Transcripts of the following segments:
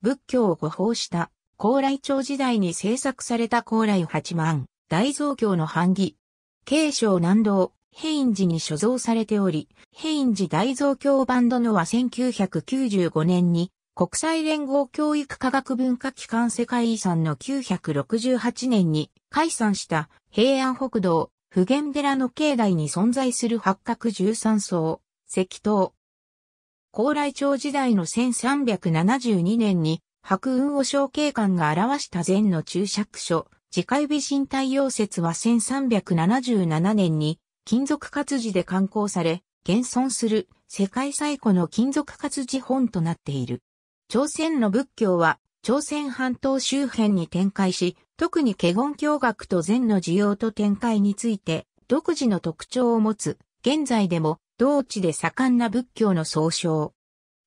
仏教を誤報した高麗朝時代に制作された高麗八幡大蔵経の版木。慶尚南道平院寺に所蔵されており、平院寺大蔵経バンドのは1995年に国際連合教育科学文化機関世界遺産の968年に解散した平安北道普賢寺の境内に存在する八角十三層、石塔、高麗朝時代の1372年に白雲和尚警官が表した禅の注釈書、次回美人太陽説は1377年に金属活字で刊行され、現存する世界最古の金属活字本となっている。朝鮮の仏教は朝鮮半島周辺に展開し、特に華厳教学と禅の需要と展開について独自の特徴を持つ、現在でも同地で盛んな仏教の総称。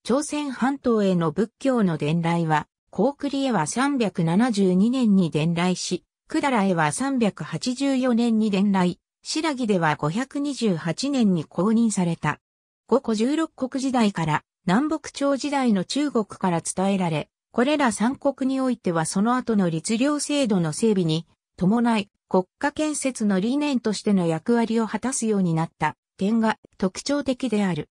朝鮮半島への仏教の伝来は、高栗へは372年に伝来し、百済へは384年に伝来、白木では528年に公認された。五古十六国時代から南北朝時代の中国から伝えられ、これら三国においてはその後の律令制度の整備に伴い国家建設の理念としての役割を果たすようになった点が特徴的である。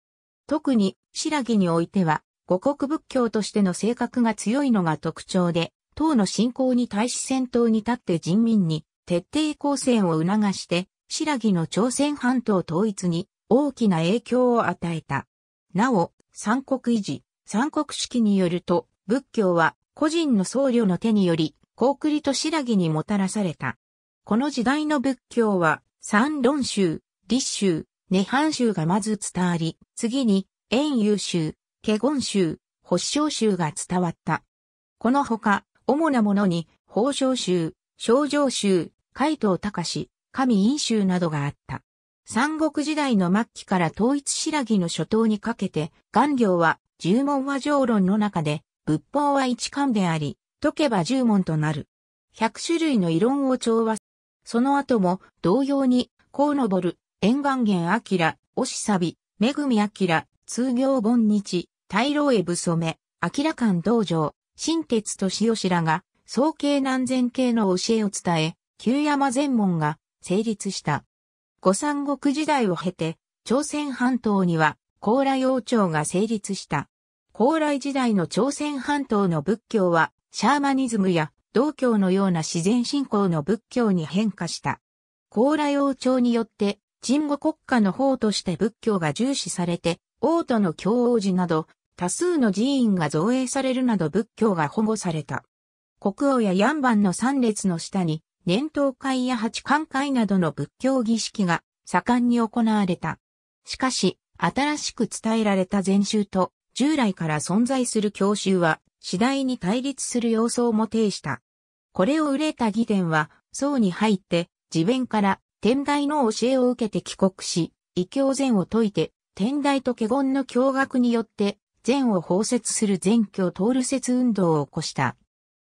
特に白木においては、五国仏教としての性格が強いのが特徴で、党の信仰に対し戦闘に立って人民に徹底抗戦を促して、白木の朝鮮半島統一に大きな影響を与えた。なお、三国維持、三国式によると、仏教は個人の僧侶の手により、高栗と白木にもたらされた。この時代の仏教は、三論宗、立宗、涅槃宗がまず伝わり、次に遠遊州、華厳州、保守州が伝わった。このほか、主なものに、宝生州、正上州、海東隆、神陰州などがあった。三国時代の末期から統一白木の初頭にかけて、元行は、十文和上論の中で、仏法は一貫であり、解けば十文となる。百種類の異論を調和。その後も、同様に、こうのぼる、沿岸元明、押しさび、めぐみ明、通行本日、大老へブ染め、明らかん道場、新鉄と塩吉らが、総計南千系の教えを伝え、旧山全門が成立した。五三国時代を経て、朝鮮半島には、高麗王朝が成立した。高麗時代の朝鮮半島の仏教は、シャーマニズムや道教のような自然信仰の仏教に変化した。高麗王朝によって、鎮護国家の方として仏教が重視されて、王都の教王寺など、多数の寺院が造営されるなど仏教が保護された。国王やヤンバンの三列の下に、年頭会や八冠会などの仏教儀式が盛んに行われた。しかし、新しく伝えられた禅宗と従来から存在する教習は次第に対立する様相も呈した。これを憂えた義伝は、僧に入って、自弁から天台の教えを受けて帰国し、異教禅を説いて、天台と華厳の驚学によって、禅を包摂する禅教通る説運動を起こした。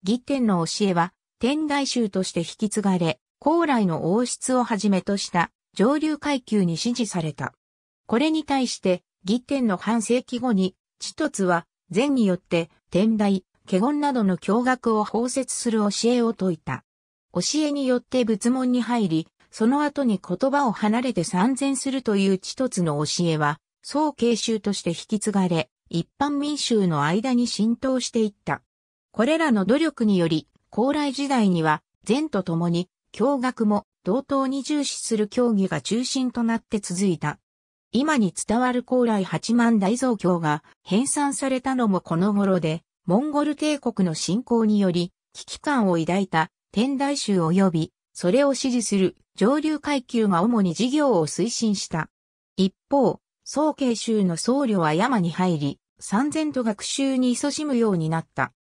義天の教えは、天台宗として引き継がれ、高麗の王室をはじめとした上流階級に支持された。これに対して、義天の半世紀後に、智つは、禅によって天台、華厳などの驚学を包摂する教えを説いた。教えによって仏門に入り、その後に言葉を離れて参禅するという智つの教えは、総慶州として引き継がれ、一般民衆の間に浸透していった。これらの努力により、高麗時代には、禅と共に、教学も同等に重視する教義が中心となって続いた。今に伝わる高麗八万大蔵経が編纂されたのもこの頃で、モンゴル帝国の侵攻により、危機感を抱いた天台宗及び、それを支持する上流階級が主に事業を推進した。一方、宗慶州の僧侶は山に入り、三千と学習に勤しむようになった。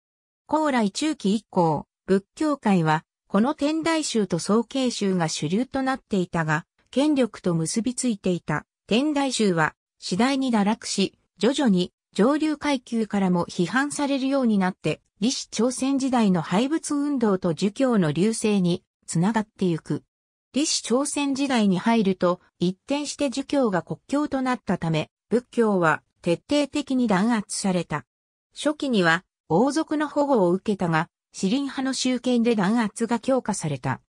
高来中期以降、仏教界は、この天台宗と宗慶宗が主流となっていたが、権力と結びついていた天台宗は次第に堕落し、徐々に上流階級からも批判されるようになって、李氏朝鮮時代の廃仏運動と儒教の流星につながってゆく。李氏朝鮮時代に入ると、一転して儒教が国教となったため、仏教は徹底的に弾圧された。初期には王族の保護を受けたが、士林派の集権で弾圧が強化された。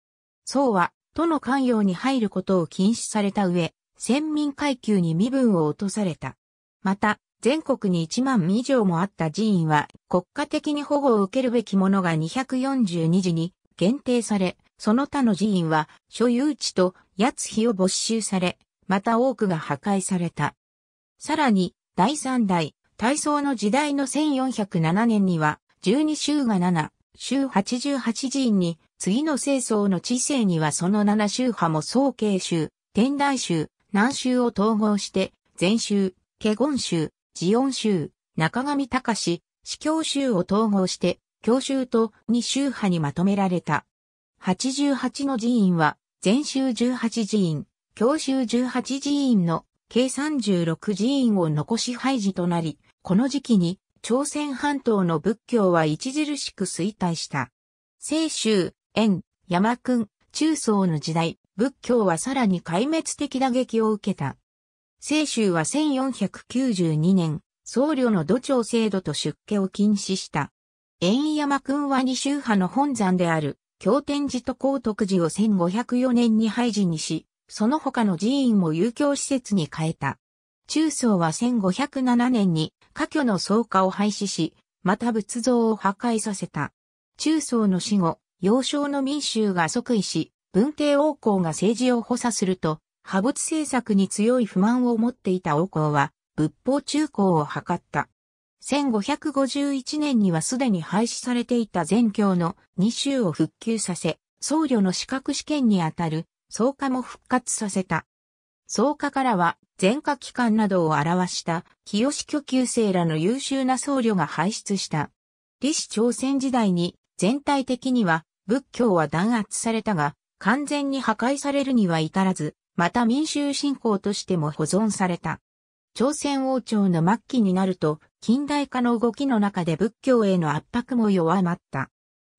宋は、都の官用に入ることを禁止された上、先民階級に身分を落とされた。また、全国に1万以上もあった寺院は、国家的に保護を受けるべきものが242時に限定され、その他の寺院は所有地と八碑を没収され、また多くが破壊された。さらに、第三代、大宗の時代の1407年には、12州が7、州88寺院に、次の清宗の知性にはその7州派も総慶州、天台州、南州を統合して、全州、華厳州、慈恩州、中上隆、司教州を統合して、教州と2州派にまとめられた。88の寺院は、全州18寺院、教州18寺院の計36寺院を残し廃寺となり、この時期に朝鮮半島の仏教は著しく衰退した。清州、円、山君、中宗の時代、仏教はさらに壊滅的打撃を受けた。清州は1492年、僧侶の土町制度と出家を禁止した。円山君は二宗派の本山である経天寺と高徳寺を1504年に廃寺にし、その他の寺院も遊興施設に変えた。中宗は1507年に家居の草加を廃止し、また仏像を破壊させた。中宗の死後、幼少の民衆が即位し、文帝王侯が政治を補佐すると、派仏政策に強い不満を持っていた王侯は、仏法中高を図った。1551年にはすでに廃止されていた全教の2州を復旧させ、僧侶の資格試験にあたる僧加も復活させた。僧加からは全科機関などを表した清虚宮生らの優秀な僧侶が輩出した。李氏朝鮮時代に全体的には仏教は弾圧されたが完全に破壊されるには至らず、また民衆信仰としても保存された。朝鮮王朝の末期になると近代化の動きの中で仏教への圧迫も弱まった。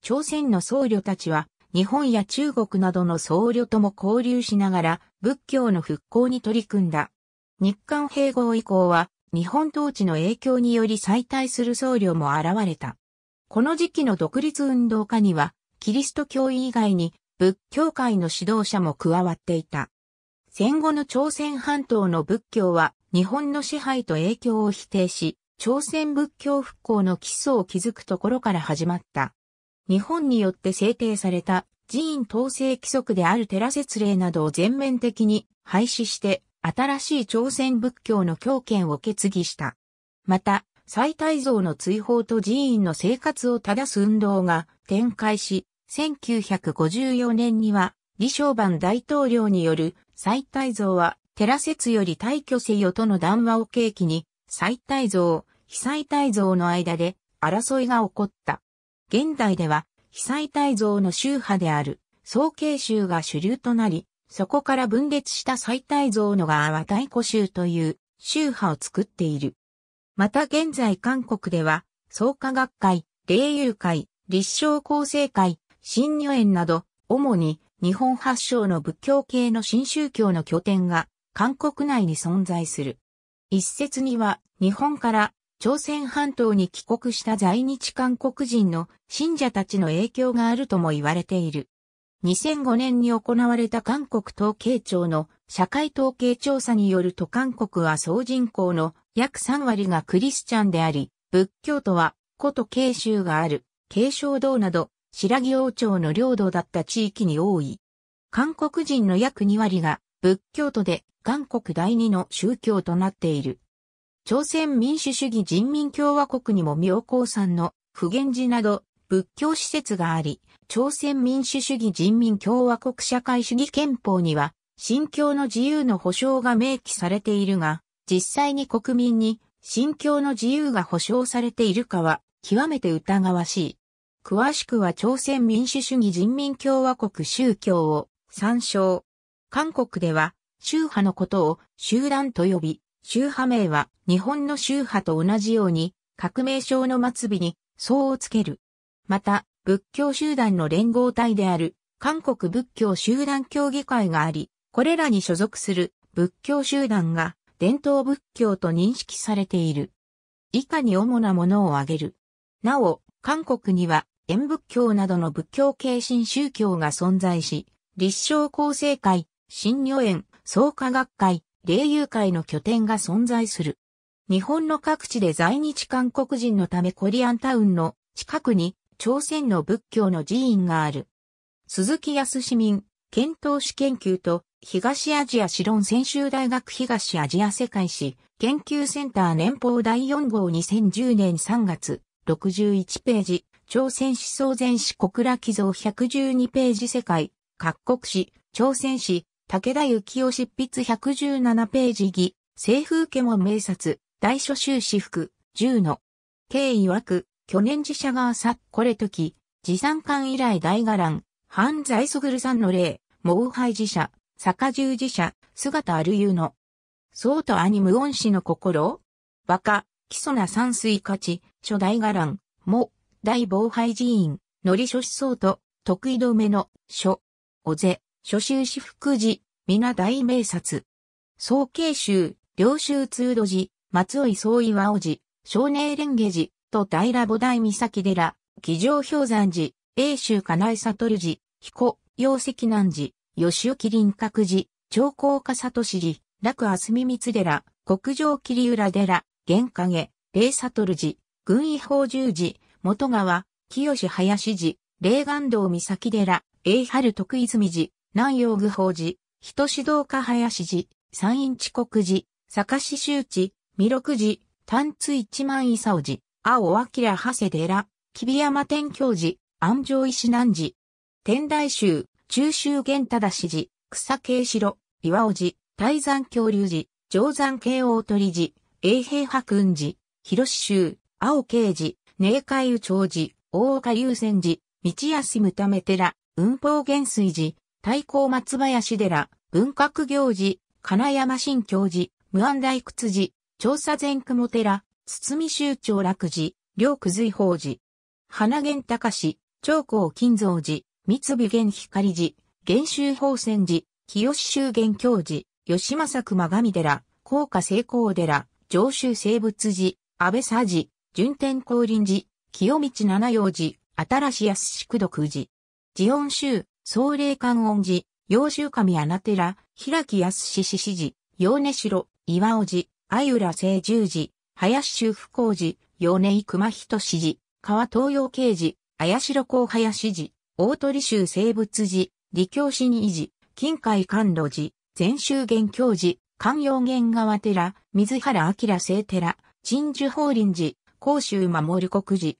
朝鮮の僧侶たちは日本や中国などの僧侶とも交流しながら仏教の復興に取り組んだ。日韓併合以降は日本統治の影響により再退する僧侶も現れた。この時期の独立運動家にはキリスト教以外に仏教界の指導者も加わっていた。戦後の朝鮮半島の仏教は日本の支配と影響を否定し、朝鮮仏教復興の基礎を築くところから始まった。日本によって制定された寺院統制規則である寺説令などを全面的に廃止して新しい朝鮮仏教の教権を決議した。また、最大像の追放と寺院の生活を正す運動が展開し、1954年には李承晩大統領による最大像は寺説より退去せよとの談話を契機に、最大像、被災大像の間で争いが起こった。現代では被災大像の宗派である総慶宗が主流となり、そこから分裂した最大像の側は大古宗という宗派を作っている。また現在韓国では、創価学会、霊友会、立正厚生会、新女園など、主に日本発祥の仏教系の新宗教の拠点が韓国内に存在する。一説には日本から朝鮮半島に帰国した在日韓国人の信者たちの影響があるとも言われている。2005年に行われた韓国統計庁の社会統計調査によると韓国は総人口の約3割がクリスチャンであり、仏教徒は古都慶州がある、慶尚道など、白木王朝の領土だった地域に多い。韓国人の約2割が仏教徒で韓国第二の宗教となっている。朝鮮民主主義人民共和国にも妙高山の普賢寺など仏教施設があり、朝鮮民主主義人民共和国社会主義憲法には、信教の自由の保障が明記されているが、実際に国民に信教の自由が保障されているかは極めて疑わしい。詳しくは朝鮮民主主義人民共和国宗教を参照。韓国では宗派のことを集団と呼び、宗派名は日本の宗派と同じように革命省の末尾に層をつける。また、仏教集団の連合体である韓国仏教集団協議会があり、これらに所属する仏教集団が伝統仏教と認識されている。以下に主なものを挙げる。なお、韓国には、縁仏教などの仏教系新宗教が存在し、立正厚生会、新女園、創価学会、霊友会の拠点が存在する。日本の各地で在日韓国人のためコリアンタウンの近くに朝鮮の仏教の寺院がある。鈴木康市民、検討史研究と東アジア史論専修大学東アジア世界史研究センター年報第4号2010年3月61ページ朝鮮思想全史小倉寄贈112ページ世界各国史朝鮮史武田幸雄執筆117ページ儀、清風家も名刹、大書集私服、10の。経曰く、去年自社がさ、これ時、持参館以来大伽藍、犯罪そぐるさんの例、猛廃自社、坂十字社、姿あるゆうの。そうと兄無恩師の心馬鹿、基礎な山水価値、初代伽藍、も、大防廃寺院、のり諸思想と、得意止めの、書、おぜ。諸州四福寺、皆大名察。総慶州、領州通路寺、松尾総岩尾寺、少年蓮華寺、と大菩提大岬寺、騎乗氷山寺、英州金井悟寺、彦、陽石南寺、吉尾林閣寺、長江笠都寺、楽明日光寺、国上桐浦寺、玄影、霊悟寺、軍医法十寺、元川、清林寺、霊岩道岬寺、栄春徳泉寺、南陽具法寺、人指導家林寺、山陰地国寺、坂市周知、弥六寺、丹津一万伊佐寺、青明長谷寺、木山天教寺、安城石南寺、天台宗、中州玄忠寺、草慶城、岩尾寺、大山恐竜寺、定山慶大鳥寺、永平白雲寺、広州、青慶寺、寧海宇長寺、大岡優仙寺、道安むため寺、雲宝元水寺、太鼓松林寺、文革行事、金山新教寺、無安大屈寺、調査前雲寺、堤宗長楽寺、両九髄法寺。花源隆史、長江金蔵寺、三美源光寺、元州宝泉寺、清州元教寺、吉政熊神寺、高架成功寺、上州生物寺、安倍佐寺、順天降臨寺、清道七葉寺、新し安宿徳寺。寺恩州、総霊観音寺、洋州神穴寺、平木康志志寺、陽根城、岩尾寺、相浦聖十寺、林修福光寺、陽根熊人志寺、川東洋慶寺、綾城高林寺、大鳥州生物寺、李教新維寺、近海甘露寺、禅宗元教寺、関陽元川寺、水原明聖寺、鎮守法輪寺、甲州守国寺、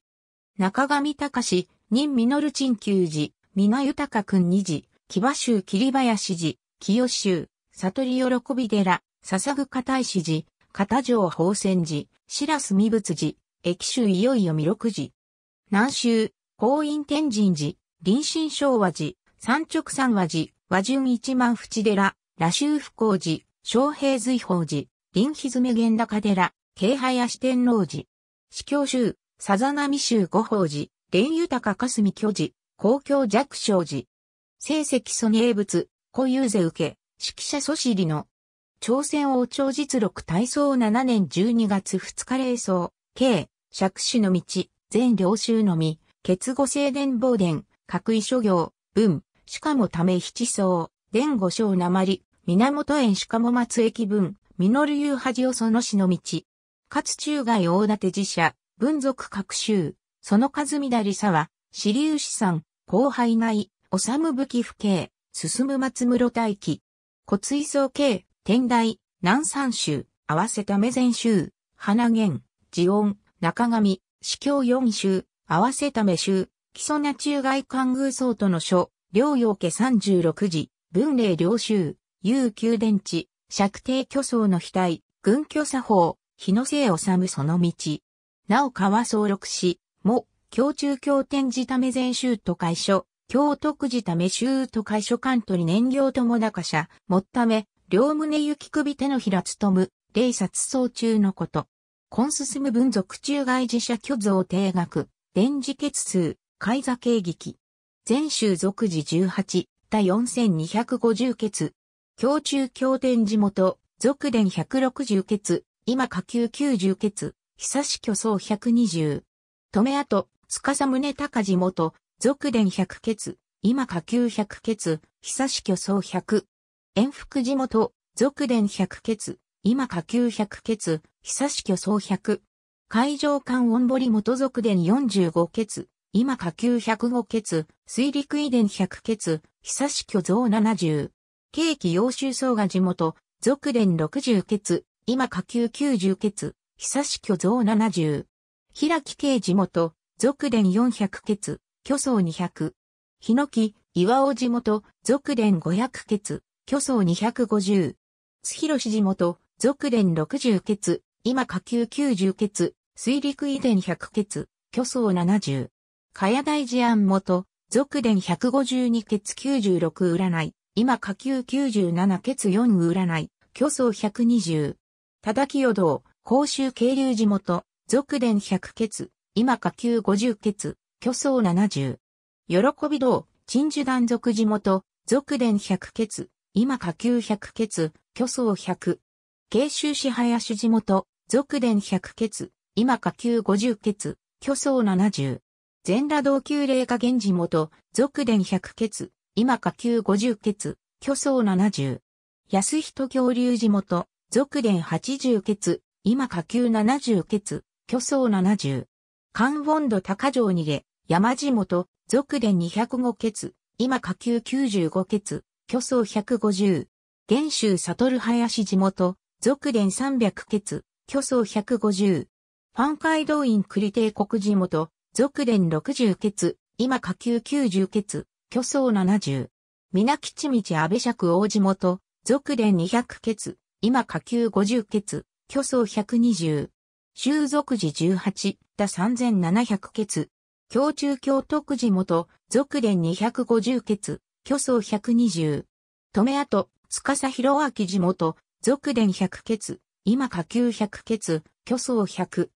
中上隆、任稔鎮宮寺、皆豊君二次、木場州霧林寺、清州、悟り喜び寺、笹具片石寺、片城宝泉寺、白洲仏寺、駅州いよいよ弥六寺。南州、高院天神寺、臨神昭和寺、三直三和寺、和順一万淵寺、羅州福光寺、昌平随法寺、臨ひずめ玄高寺、京林天皇寺。司教州、さざ波州五宝寺、蓮豊霞す巨寺、公共弱小寺。成績蘇英仏、固有税受け、指揮者蘇尻の、朝鮮王朝実録大正7年12月2日霊奏、計、釈子の道、全領収のみ、結語聖伝暴伝、各位諸行、文、しかもため七層、伝五章なまり、源園しかも松駅文、実夕恥をその死の道。かつ中外大館寺社、文族各州、その数乱りさは、支流資産、後輩内、おさむ武器不景、進む松室大器。骨位層系、天台、南三州、合わせた目前州、花源、地音、中上、司教四州、合わせた目州、基礎な中外官宮層との書、両陽家三十六時、文礼領州、有久電地、釈帝巨僧の額、軍居作法、日野聖治むその道。なお川総六氏、も、京中京天寺め全州都会所、京徳寺め州都会所関取燃料友高社、もっため、両胸行首手のひらつとむ、霊殺草中のこと。コンむスム文族中外寺社巨像定額、電磁血数、海座慶劇。全州俗寺18、第4250血。京中京天寺元、俗伝160血、今下級90血、久し巨層120。止め跡、司宗隆地元、俗伝百血、今下級百血、久し巨僧百。円福地元、俗伝百血、今下級百血、久し巨僧百。海上艦音堀元俗伝四十五血、今下級百五5水陸遺伝百0久し巨像七十。景気洋州層が地元、俗伝六十血、今下級九十血、久し巨像七十。平木慶地元、俗伝400ケ巨層200。ヒノキ、岩尾地元、俗伝500ケ巨層250。津広地元、俗伝60ケ今下級90ケ水陸遺伝100ケ巨層70。茅大寺案元、俗伝152ケ96占い。今下級97ケ4占い。巨層120。叩きよ道、甲州渓流地元、俗伝100ケ今下級50決、虚層70。喜び道、陳樹団続地元、俗伝100決、今下級100決、虚層100。慶州市林地元、俗伝100決、今下級50決、虚層70。全羅道級霊下源地元、俗伝100決、今下級50決、虚層70。安人恐竜地元、俗伝80決、今下級70決、虚層70。関温度高城逃げ、山地元、俗伝205決、今下級95決、巨層150。玄州悟る林地元、俗伝300決、巨層150。ファン街道院栗帝国地元、俗伝60決、今下級90決、巨層70。皆吉道安倍尺大地元、俗伝200決、今下級50決、巨層120。修俗寺18、った3700ケツ、中京徳寺元、俗伝250ケツ、巨層120。止め後、司広明寺元、俗伝100ケ今下級100ケツ、巨層100。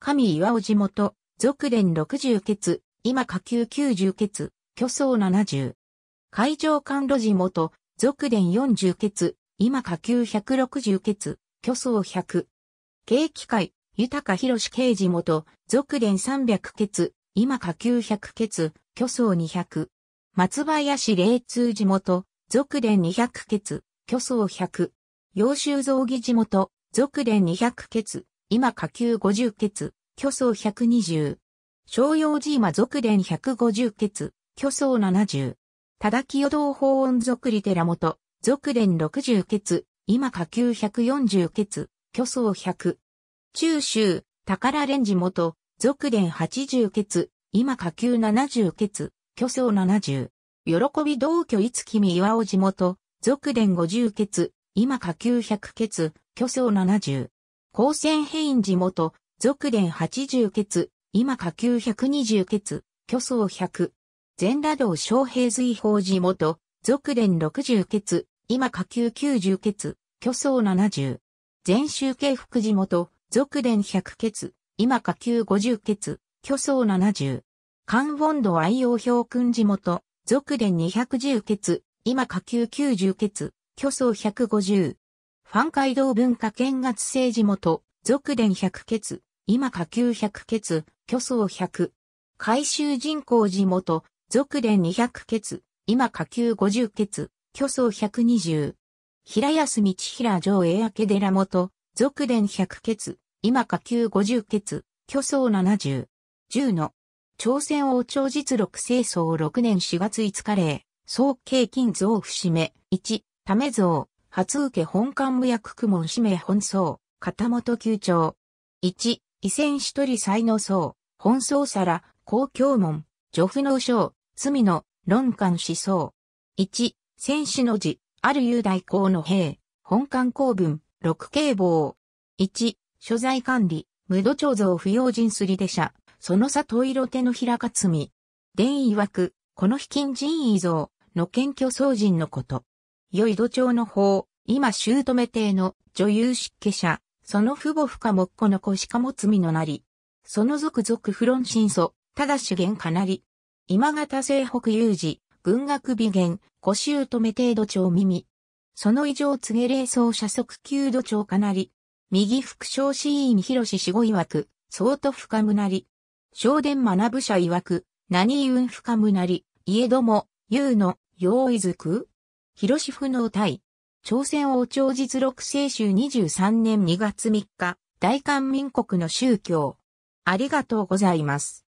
神岩尾寺元、俗伝60ケ今下級90ケツ、巨層70。海上甘露寺元、俗伝40ケ今下級160ケツ、巨層100。景気界、豊博刑事元、続伝300決、今下級1 0 0決、巨層200。松林霊通地元、続伝200決、巨層100。洋州造儀地元、続伝200決、今下級50決、巨層120。商用寺今続伝150決、巨層70。た忠清道法音続理寺元、続伝60決、今下級140決、巨層100。中州、宝レンジ元、俗伝80ケツ、今下級70ケツ、巨層70。喜び同居いつきみ岩尾地元、俗伝50ケツ、今下級100ケツ、巨層70。高専平院地元、俗伝80ケツ、今下級120ケツ、巨層100。全羅道昌平随法地元、俗伝60ケツ、今下級90ケツ、巨層70。全州慶福地元、俗伝100血、今下級50血、巨層70。関温度愛用標訓地元、俗伝210血、今下級90血、巨層150。ファン街道文化見学政治元、俗伝100血、今下級100血、巨層100。回収人口地元、俗伝200血、今下級50血、巨層120。平安道平城江明寺元、俗伝100血、今下級50決、巨層70、10の、朝鮮王朝実録清掃6年4月5日例、総慶金増節目、1、ため増、初受け本館無役区門氏名本草、片本九長。1、異戦一人才能層、本草皿、公共門、女婦の章、罪の、論官思想。1、戦士の字、ある雄大公の兵、本館公文、六警棒。1、所在管理、無土彫像不要人すりで社、その里色手の平勝み。伝曰く、この非近人遺像の謙虚僧人のこと。良い土町の法、今衆止め亭の女優失家者、その父母深もっこの子しかも罪のなり。その族族不論真祖、ただ主言かなり。今方西北有事、軍学美言、古衆止め亭土町耳。その異常告げ霊奏者即級土町かなり。右副将市ン広志志五曰く、相当深むなり。正殿学者曰く、何言うん深むなり、家ども、言うの、用意づく広志不能対。朝鮮王朝実録清二23年2月3日、大韓民国の宗教。ありがとうございます。